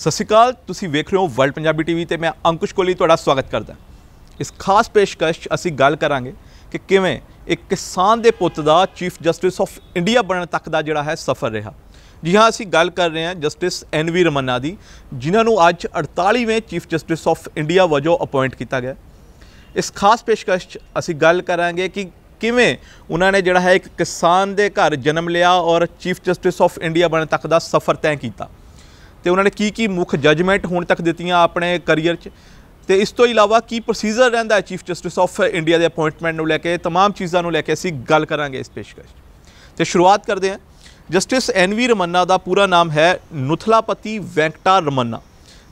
ਸਤਿ ਸ਼੍ਰੀ ਅਕਾਲ ਤੁਸੀਂ ਵੇਖ ਰਹੇ ਹੋ ਵਰਲਡ ਪੰਜਾਬੀ ਟੀਵੀ ਤੇ ਮੈਂ ਅੰਕੁਸ਼ ਕੋਲੀ ਤੁਹਾਡਾ ਸਵਾਗਤ ਕਰਦਾ ਇਸ ਖਾਸ ਪੇਸ਼ਕਸ਼ ਅਸੀਂ ਗੱਲ ਕਰਾਂਗੇ ਕਿ ਕਿਵੇਂ ਇੱਕ ਕਿਸਾਨ ਦੇ ਪੁੱਤ ਦਾ ਚੀਫ ਜਸਟਿਸ ਆਫ ਇੰਡੀਆ ਬਣਨ ਤੱਕ ਦਾ ਜਿਹੜਾ ਹੈ ਸਫ਼ਰ ਰਿਹਾ ਜੀ ਹਾਂ ਅਸੀਂ ਗੱਲ ਕਰ ਰਹੇ ਹਾਂ ਜਸਟਿਸ ਐਨ ਵੀ ਰਮਨਾ ਦੀ ਜਿਨ੍ਹਾਂ ਨੂੰ ਅੱਜ 48ਵੇਂ ਚੀਫ ਜਸਟਿਸ ਆਫ ਇੰਡੀਆ ਵਜੋਂ ਅਪਾਇੰਟ ਕੀਤਾ ਗਿਆ ਇਸ ਖਾਸ ਪੇਸ਼ਕਸ਼ ਅਸੀਂ ਗੱਲ ਕਰਾਂਗੇ ਕਿ ਕਿਵੇਂ ਉਹਨਾਂ ਨੇ ਜਿਹੜਾ ਹੈ ਇੱਕ ਕਿਸਾਨ ਦੇ ਘਰ ਜਨਮ ਲਿਆ ਔਰ ਚੀਫ ਜਸਟਿਸ ਆਫ ਇੰਡੀਆ ਬਣਨ ਤੱਕ ਦਾ ਸਫ਼ਰ ਤੈਅ ਕੀਤਾ ਤੇ ਉਹਨਾਂ ਨੇ ਕੀ ਕੀ ਮੁੱਖ ਜਜਮੈਂਟ ਹੁਣ ਤੱਕ ਦਿੱਤੀਆਂ ਆਪਣੇ ਕੈਰੀਅਰ 'ਚ ਤੇ ਇਸ ਤੋਂ ਇਲਾਵਾ ਕੀ ਪ੍ਰੋਸੀਜਰ ਰਹਿੰਦਾ ਹੈ ਚੀਫ ਜਸਟਿਸ ਆਫ ਇੰਡੀਆ ਦੇ ਅਪਾਇੰਟਮੈਂਟ ਨੂੰ ਲੈ ਕੇ तमाम ਚੀਜ਼ਾਂ ਨੂੰ ਲੈ ਕੇ ਅਸੀਂ ਗੱਲ ਕਰਾਂਗੇ ਇਸ ਪੇਸ਼ਕਸ਼ ਤੇ ਸ਼ੁਰੂਆਤ ਕਰਦੇ ਹਾਂ ਜਸਟਿਸ ਐਨ ਵੀ ਰਮੰਨਾ ਦਾ ਪੂਰਾ ਨਾਮ ਹੈ ਨੁਥਲਾਪਤੀ ਵੈਂਕਟਾ ਰਮੰਨਾ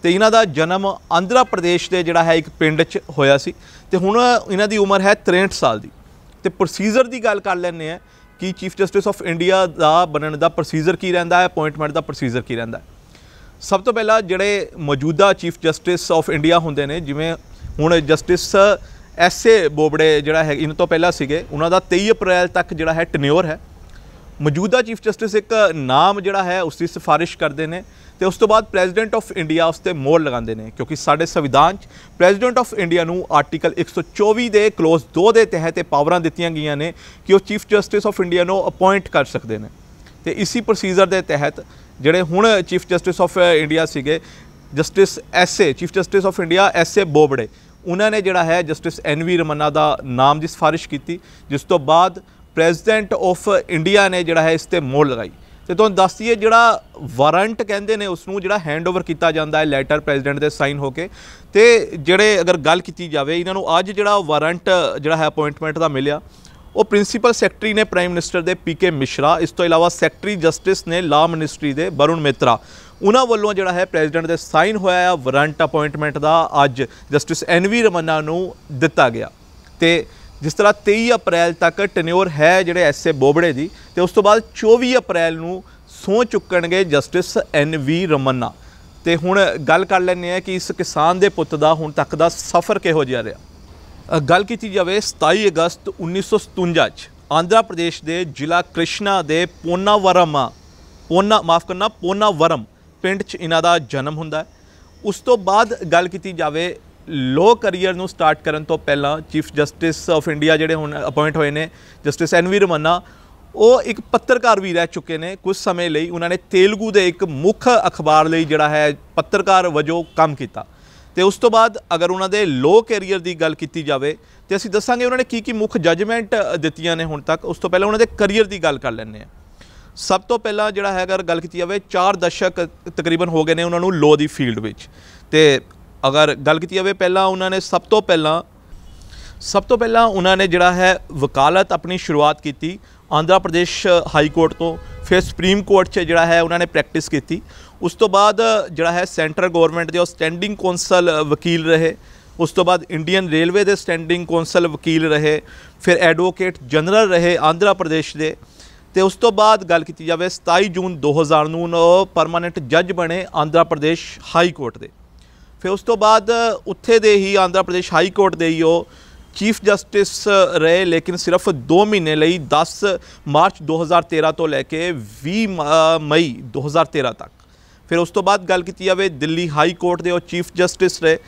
ਤੇ ਇਹਨਾਂ ਦਾ ਜਨਮ ਆਂਧਰਾ ਪ੍ਰਦੇਸ਼ ਦੇ ਜਿਹੜਾ ਹੈ ਇੱਕ ਪਿੰਡ 'ਚ ਹੋਇਆ ਸੀ ਤੇ ਹੁਣ ਇਹਨਾਂ ਦੀ ਉਮਰ ਹੈ 63 ਸਾਲ ਦੀ ਤੇ ਪ੍ਰੋਸੀਜਰ ਦੀ ਗੱਲ ਕਰ ਲੈਣੇ ਆ ਕਿ ਚੀਫ ਜਸਟਿਸ ਆਫ ਇੰਡੀਆ ਦਾ ਬਣਨ ਦਾ ਪ੍ਰੋਸੀਜਰ ਕੀ ਰਹਿੰਦਾ ਹੈ ਅਪਾਇੰਟਮੈਂਟ ਦਾ ਪ੍ਰੋਸੀਜਰ ਕੀ ਰਹਿੰਦਾ ਹੈ ਸਭ ਤੋਂ ਪਹਿਲਾਂ ਜਿਹੜੇ ਮੌਜੂਦਾ ਚੀਫ ਜਸਟਿਸ ਆਫ ਇੰਡੀਆ ਹੁੰਦੇ ਨੇ ਜਿਵੇਂ ਹੁਣ ਜਸਟਿਸ ਏ ਬੋਬੜੇ ਜਿਹੜਾ ਹੈ ਇਹਨਾਂ ਤੋਂ ਪਹਿਲਾਂ ਸੀਗੇ ਉਹਨਾਂ ਦਾ 23 ਅਪ੍ਰੈਲ ਤੱਕ ਜਿਹੜਾ ਹੈ ਟਨਿਓਰ ਹੈ ਮੌਜੂਦਾ ਚੀਫ ਜਸਟਿਸ ਇੱਕ ਨਾਮ ਜਿਹੜਾ ਹੈ ਉਸ ਦੀ ਸਿਫਾਰਿਸ਼ ਕਰਦੇ ਨੇ ਤੇ ਉਸ ਤੋਂ ਬਾਅਦ ਪ੍ਰੈਜ਼ੀਡੈਂਟ ਆਫ ਇੰਡੀਆ ਉਸ ਤੇ ਮੋਹਰ ਲਗਾਉਂਦੇ ਨੇ ਕਿਉਂਕਿ ਸਾਡੇ ਸੰਵਿਧਾਨ 'ਚ ਪ੍ਰੈਜ਼ੀਡੈਂਟ ਆਫ ਇੰਡੀਆ ਨੂੰ ਆਰਟੀਕਲ 124 ਦੇ ਕਲੋਜ਼ 2 ਦੇ ਤਹਿਤ ਪਾਵਰਾਂ ਦਿੱਤੀਆਂ ਗਈਆਂ ਨੇ ਕਿ ਉਹ ਚੀਫ ਜਸਟਿਸ ਆਫ ਇੰਡੀਆ ਨੂੰ ਅਪਾਇੰਟ ਕਰ ਸਕਦੇ ਨੇ ਤੇ ਇਸੇ ਪ੍ਰੋਸੀਜਰ ਦੇ ਤਹਿਤ ਜਿਹੜੇ ਹੁਣ ਚੀਫ ਜਸਟਿਸ ਆਫ ਇੰਡੀਆ ਸੀਗੇ justice S A chief justice of India S A Bobde ਉਹਨਾਂ ਨੇ ਜਿਹੜਾ ਹੈ ਜਸਟਿਸ ਐਨ ਵੀ ਰਮਨਾ ਦਾ ਨਾਮ ਦੀ ਸਿਫਾਰਿਸ਼ ਕੀਤੀ ਜਿਸ ਤੋਂ ਬਾਅਦ ਪ੍ਰੈਜ਼ੀਡੈਂਟ ਆਫ ਇੰਡੀਆ ਨੇ ਜਿਹੜਾ ਹੈ ਇਸ ਤੇ ਮੋਹਰ ਲਗਾਈ ਤੇ ਤੁਹਾਨੂੰ ਦੱਸ ਦਈਏ ਜਿਹੜਾ ਵਾਰੰਟ ਕਹਿੰਦੇ ਨੇ ਉਸ ਨੂੰ ਜਿਹੜਾ ਹੈਂਡਓਵਰ ਕੀਤਾ ਜਾਂਦਾ ਹੈ ਲੈਟਰ ਪ੍ਰੈਜ਼ੀਡੈਂਟ ਦੇ ਸਾਈਨ ਹੋ ਕੇ ਤੇ ਜਿਹੜੇ ਅਗਰ ਗੱਲ ਕੀਤੀ ਜਾਵੇ ਇਹਨਾਂ ਨੂੰ ਅੱਜ ਜਿਹੜਾ ਵਾਰੰਟ ਜਿਹੜਾ ਹੈ ਅਪਾਇੰਟਮੈਂਟ ਦਾ ਮਿਲਿਆ ਉਹ ਪ੍ਰਿੰਸੀਪਲ ਸੈਕਟਰੀ ਨੇ ਪ੍ਰਾਈਮ ਮਿਨਿਸਟਰ ਦੇ ਪੀਕੇ ਮਿਸ਼ਰਾ ਇਸ ਤੋਂ ਇਲਾਵਾ ਸੈਕਟਰੀ ਜਸਟਿਸ ਨੇ ਲਾ ਮਿਨਿਸਟਰੀ ਦੇ ਬਰੁਣ ਮਿਤਰਾ ਉਹਨਾਂ ਵੱਲੋਂ ਜਿਹੜਾ ਹੈ ਪ੍ਰੈਜ਼ੀਡੈਂਟ ਦੇ ਸਾਈਨ ਹੋਇਆ ਹੈ ਵਾਰੰਟ ਅਪਾਇੰਟਮੈਂਟ ਦਾ ਅੱਜ ਜਸਟਿਸ ਐਨ ਵੀ ਰਮਨਾ ਨੂੰ ਦਿੱਤਾ ਗਿਆ ਤੇ ਜਿਸ ਤਰ੍ਹਾਂ 23 ਅਪ੍ਰੈਲ ਤੱਕ ਟੈਨਿਓਰ ਹੈ ਜਿਹੜੇ ਐਸਏ ਬੋਬੜੇ ਦੀ ਤੇ ਉਸ ਤੋਂ ਬਾਅਦ 24 ਅਪ੍ਰੈਲ ਨੂੰ ਸੌ ਚੁੱਕਣਗੇ ਜਸਟਿਸ ਐਨ ਵੀ ਰਮਨਾ ਤੇ ਹੁਣ ਗੱਲ ਕਰ ਲੈਣੇ ਆ ਕਿ ਇਸ ਕਿਸਾਨ ਦੇ ਪੁੱਤ ਦਾ ਹੁਣ ਤੱਕ ਦਾ ਸਫ਼ਰ ਕਿਹੋ ਜਿਹਾ ਰਿਹਾ ਗੱਲ ਕੀਤੀ ਜਾਵੇ 27 ਅਗਸਤ 1957 ਚ ਆਂਧਰਾ ਪ੍ਰਦੇਸ਼ ਦੇ ਜ਼ਿਲ੍ਹਾ ਕ੍ਰਿਸ਼ਨਾ ਦੇ ਪੋਨਾਵਰਮ ਪੋਨਾ ਮਾਫ ਕਰਨਾ ਪੋਨਾਵਰਮ ਪਿੰਡ 'ਚ ਇਹਨਾਂ ਦਾ ਜਨਮ ਹੁੰਦਾ ਹੈ ਉਸ ਤੋਂ ਬਾਅਦ ਗੱਲ ਕੀਤੀ ਜਾਵੇ ਲੋ ਕਰੀਅਰ ਨੂੰ ਸਟਾਰਟ ਕਰਨ ਤੋਂ ਪਹਿਲਾਂ ਚੀਫ ਜਸਟਿਸ ਆਫ ਇੰਡੀਆ ਜਿਹੜੇ ਹੁਣ ਅਪਾਇੰਟ ਹੋਏ ਨੇ ਜਸਟਿਸ ਐਨ ਵੀ ਰਮਨਾ ਉਹ ਇੱਕ ਪੱਤਰਕਾਰ ਵੀ ਰਹਿ ਚੁੱਕੇ ਨੇ ਕੁਝ ਸਮੇਂ ਲਈ ਉਹਨਾਂ ਨੇ ਤੇਲਗੂ ਦੇ ਇੱਕ ਮੁੱਖ ਅਖਬਾਰ ਲਈ ਜਿਹੜਾ ਹੈ ਪੱਤਰਕਾਰ ਵਜੋਂ ਕੰਮ ਕੀਤਾ ਤੇ ਉਸ ਤੋਂ ਬਾਅਦ ਅਗਰ ਉਹਨਾਂ ਦੇ ਲੋ ਕੈਰੀਅਰ ਦੀ ਗੱਲ ਕੀਤੀ ਜਾਵੇ ਤੇ ਅਸੀਂ ਦੱਸਾਂਗੇ ਉਹਨਾਂ ਨੇ ਕੀ ਕੀ ਮੁੱਖ ਜਜਮੈਂਟ ਦਿੱਤੀਆਂ ਨੇ ਹੁਣ ਤੱਕ ਉਸ ਤੋਂ ਪਹਿਲਾਂ ਉਹਨਾਂ ਦੇ ਕੈਰੀਅਰ ਦੀ ਗੱਲ ਕਰ ਲੈਂਦੇ ਆ ਸਭ ਤੋਂ ਪਹਿਲਾਂ ਜਿਹੜਾ ਹੈ ਅਗਰ ਗੱਲ ਕੀਤੀ ਜਾਵੇ 4 ਦਸ਼ਕ ਤਕਰੀਬਨ ਹੋ ਗਏ ਨੇ ਉਹਨਾਂ ਨੂੰ ਲੋ ਦੀ ਫੀਲਡ ਵਿੱਚ ਤੇ ਅਗਰ ਗੱਲ ਕੀਤੀ ਜਾਵੇ ਪਹਿਲਾਂ ਉਹਨਾਂ ਨੇ ਸਭ ਤੋਂ ਪਹਿਲਾਂ ਸਭ ਤੋਂ ਪਹਿਲਾਂ ਉਹਨਾਂ ਨੇ ਜਿਹੜਾ ਹੈ ਵਕਾਲਤ ਆਪਣੀ ਸ਼ੁਰੂਆਤ ਕੀਤੀ ਆਂਧਰਾ ਪ੍ਰਦੇਸ਼ ਹਾਈ ਕੋਰਟ ਤੋਂ ਫਿਰ ਸੁਪਰੀਮ ਕੋਰਟ 'ਚ ਜਿਹੜਾ ਹੈ ਉਹਨਾਂ ਨੇ ਪ੍ਰੈਕਟਿਸ ਕੀਤੀ ਉਸ ਤੋਂ ਬਾਅਦ ਜਿਹੜਾ ਹੈ ਸੈਂਟਰ ਗਵਰਨਮੈਂਟ ਦੇ ਉਹ ਸਟੈਂਡਿੰਗ ਕੌਂਸਲ ਵਕੀਲ ਰਹੇ ਉਸ ਤੋਂ ਬਾਅਦ ਇੰਡੀਅਨ ਰੇਲਵੇ ਦੇ ਸਟੈਂਡਿੰਗ ਕੌਂਸਲ ਵਕੀਲ ਰਹੇ ਫਿਰ ਐਡਵੋਕੇਟ ਜਨਰਲ ਰਹੇ ਆਂਧਰਾ ਪ੍ਰਦੇਸ਼ ਦੇ ਤੇ ਉਸ ਤੋਂ ਬਾਅਦ ਗੱਲ ਕੀਤੀ ਜਾਵੇ 27 ਜੂਨ 2000 ਨੂੰ ਉਹ ਜੱਜ ਬਣੇ ਆਂਧਰਾ ਪ੍ਰਦੇਸ਼ ਹਾਈ ਕੋਰਟ ਦੇ ਫਿਰ ਉਸ ਤੋਂ ਬਾਅਦ ਉੱਥੇ ਦੇ ਹੀ ਆਂਧਰਾ ਪ੍ਰਦੇਸ਼ ਹਾਈ ਕੋਰਟ ਦੇ ਹੀ ਉਹ ਚੀਫ ਜਸਟਿਸ uh, ਰਹੇ ਲੇਕਿਨ ਸਿਰਫ 2 ਮਹੀਨੇ ਲਈ 10 ਮਾਰਚ 2013 ਤੋਂ ਲੈ ਕੇ 20 ਮਈ 2013 ਤੱਕ ਫਿਰ ਉਸ ਤੋਂ ਬਾਅਦ ਗੱਲ ਕੀਤੀ ਜਾਵੇ ਦਿੱਲੀ ਹਾਈ ਕੋਰਟ ਦੇ ਉਹ ਚੀਫ ਜਸਟਿਸ ਰਹੇ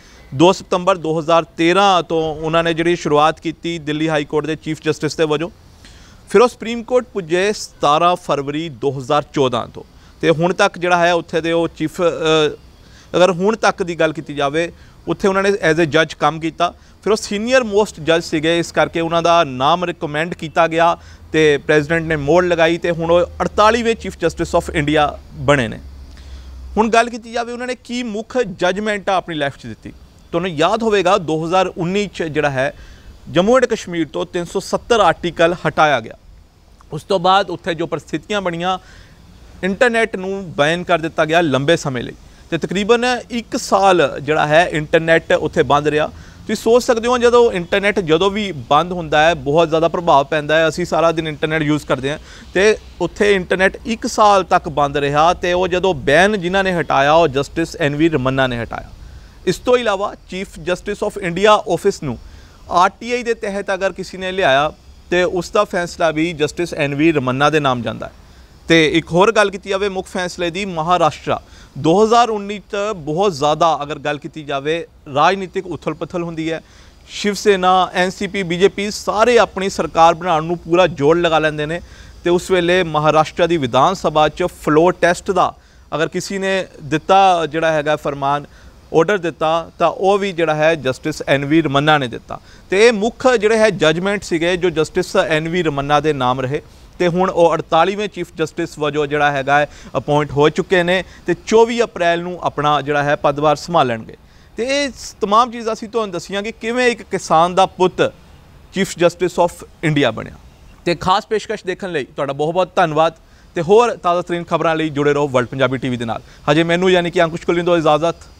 2 ਸਤੰਬਰ 2013 ਤੋਂ ਉਹਨਾਂ ਨੇ ਜਿਹੜੀ ਸ਼ੁਰੂਆਤ ਕੀਤੀ ਦਿੱਲੀ ਹਾਈ ਕੋਰਟ ਦੇ ਚੀਫ ਜਸਟਿਸ ਦੇ ਵਜੋਂ ਫਿਰ ਉਹ ਸੁਪਰੀਮ ਕੋਰਟ ਪੁੱਜੇ 17 ਫਰਵਰੀ 2014 ਤੋਂ ਤੇ ਹੁਣ ਤੱਕ ਜਿਹੜਾ ਹੈ ਉੱਥੇ ਦੇ ਉਹ ਚੀਫ ਅਗਰ ਹੁਣ ਤੱਕ ਦੀ ਗੱਲ ਕੀਤੀ ਜਾਵੇ ਉੱਥੇ ਉਹਨਾਂ ਨੇ ਐਜ਼ ਅ ਜੱਜ ਕੰਮ ਕੀਤਾ ਫਿਰ ਉਹ ਸੀਨੀਅਰ ਮੋਸਟ ਜੱਜ ਸੀਗੇ ਇਸ ਕਰਕੇ ਉਹਨਾਂ ਦਾ ਨਾਮ ਰეკਮੈਂਡ ਕੀਤਾ ਗਿਆ ਤੇ ਪ੍ਰੈਜ਼ੀਡੈਂਟ ਨੇ ਮੋੜ ਲਗਾਈ ਤੇ ਹੁਣ ਉਹ 48ਵੇਂ ਚੀਫ ਜਸਟਿਸ ਆਫ ਇੰਡੀਆ ਬਣੇ ਨੇ ਹੁਣ ਗੱਲ ਕੀਤੀ ਜਾਵੇ ਉਹਨਾਂ ਨੇ ਕੀ ਮੁੱਖ ਜਜਮੈਂਟ ਆਪਣੀ ਲਾਈਫ 'ਚ ਦਿੱਤੀ ਤੁਹਾਨੂੰ ਯਾਦ ਹੋਵੇਗਾ 2019 'ਚ ਜਿਹੜਾ ਹੈ ਜੰਮੂ ਐਂਡ ਕਸ਼ਮੀਰ ਤੋਂ 370 ਆਰਟੀਕਲ ਹਟਾਇਆ ਗਿਆ ਉਸ ਤੋਂ ਬਾਅਦ ਉੱਥੇ ਜੋ ਪ੍ਰਸਥਿਤੀਆਂ ਬਣੀਆਂ ਇੰਟਰਨੈਟ ਨੂੰ ਬੈਨ ਕਰ ਦਿੱਤਾ ਗਿਆ ਲੰਬੇ ਸਮੇਂ ਲਈ ਤੇ ਤਕਰੀਬਨ 1 ਸਾਲ ਜਿਹੜਾ ਹੈ ਇੰਟਰਨੈਟ ਉੱਥੇ ਬੰਦ ਰਿਹਾ ਤੁਸੀਂ ਸੋਚ ਸਕਦੇ ਹੋ ਜਦੋਂ ਇੰਟਰਨੈਟ ਜਦੋਂ ਵੀ ਬੰਦ ਹੁੰਦਾ ਹੈ ਬਹੁਤ ਜ਼ਿਆਦਾ ਪ੍ਰਭਾਵ ਪੈਂਦਾ ਹੈ ਅਸੀਂ ਸਾਰਾ ਦਿਨ ਇੰਟਰਨੈਟ ਯੂਜ਼ ਕਰਦੇ ਹਾਂ ਤੇ ਉੱਥੇ ਇੰਟਰਨੈਟ 1 ਸਾਲ ਤੱਕ ਬੰਦ ਰਿਹਾ ਤੇ ਉਹ ਜਦੋਂ ਬੈਨ ਜਿਨ੍ਹਾਂ ਨੇ ਹਟਾਇਆ ਉਹ ਜਸਟਿਸ ਐਨਵੀ ਰਮੰਨਾ ਨੇ ਹਟਾਇਆ ਇਸ ਤੋਂ ਇਲਾਵਾ chief justice of India office ਨੂੰ ਆਰਟੀਆਈ ਦੇ ਤਹਿਤ ਅਗਰ ਕਿਸੇ ਨੇ ਲਿਆਇਆ ਤੇ ਉਸ ਦਾ ਫੈਸਲਾ ਵੀ ਜਸਟਿਸ ਐਨਵੀ ਰਮੰਨਾ ਦੇ ਨਾਮ ਜਾਂਦਾ ਹੈ ਤੇ ਇੱਕ ਹੋਰ ਗੱਲ ਕੀਤੀ ਜਾਵੇ ਮੁੱਖ ਫੈਸਲੇ ਦੀ ਮਹਾਰਾਸ਼ਟਰ 2019 ਚ ਬਹੁਤ ਜ਼ਿਆਦਾ ਅਗਰ ਗੱਲ ਕੀਤੀ ਜਾਵੇ ਰਾਜਨੀਤਿਕ ਉਥਲ-ਪਥਲ ਹੁੰਦੀ ਹੈ ਸ਼ਿਵ ਸੇਨਾ ਐਨਸੀਪੀ ਬੀਜੇਪੀ ਸਾਰੇ ਆਪਣੀ ਸਰਕਾਰ ਬਣਾਉਣ ਨੂੰ ਪੂਰਾ ਜੋੜ ਲਗਾ ਲੈਂਦੇ ਨੇ ਤੇ ਉਸ ਵੇਲੇ ਮਹਾਰਾਸ਼ਟਰ ਦੀ ਵਿਧਾਨ ਸਭਾ 'ਚ ਫਲੋ ਟੈਸਟ ਦਾ ਅਗਰ ਕਿਸੇ ਨੇ ਦਿੱਤਾ ਜਿਹੜਾ ਹੈਗਾ ਫਰਮਾਨ ਆਰਡਰ ਦਿੱਤਾ ਤਾਂ ਉਹ ਵੀ ਜਿਹੜਾ ਹੈ ਜਸਟਿਸ ਐਨ ਵੀ ਰਮੰਨਾ ਨੇ ਦਿੱਤਾ ਤੇ ਇਹ ਮੁੱਖ ਜਿਹੜੇ ਹੈ ਜਜਮੈਂਟ ਸੀਗੇ ਜੋ ਜਸਟਿਸ ਐਨ ਵੀ ਰਮੰਨਾ ਦੇ ਨਾਮ ਰਹੇ ਤੇ ਹੁਣ ਉਹ 48ਵੇਂ ਚੀਫ ਜਸਟਿਸ ਵਜੋਂ ਜਿਹੜਾ ਹੈਗਾ ਅਪਾਇੰਟ ਹੋ ਚੁੱਕੇ ਨੇ ਤੇ 24 ਅਪ੍ਰੈਲ ਨੂੰ ਆਪਣਾ ਜਿਹੜਾ ਹੈ ਪਦਵਾਰ ਸੰਭਾਲਣਗੇ ਤੇ ਇਹ तमाम ਚੀਜ਼ਾਂ ਅਸੀਂ ਤੁਹਾਨੂੰ ਦੱਸੀਆਂਗੇ ਕਿ ਕਿਵੇਂ ਇੱਕ ਕਿਸਾਨ ਦਾ ਪੁੱਤ ਚੀਫ ਜਸਟਿਸ ਆਫ ਇੰਡੀਆ ਬਣਿਆ ਤੇ ਖਾਸ ਪੇਸ਼ਕਸ਼ ਦੇਖਣ ਲਈ ਤੁਹਾਡਾ ਬਹੁਤ-ਬਹੁਤ ਧੰਨਵਾਦ ਤੇ ਹੋਰ ਤਾਜ਼ਾ ਤਰੀਨ ਖਬਰਾਂ ਲਈ ਜੁੜੇ ਰਹੋ ਵਰਲਡ ਪੰਜਾਬੀ ਟੀਵੀ ਦੇ ਨਾਲ ਹਜੇ ਮੈਨੂੰ ਯਾਨੀ ਕਿ ਅੰਕੁਸ਼ ਕੁਲਿੰਦੋ ਇਜਾਜ਼ਤ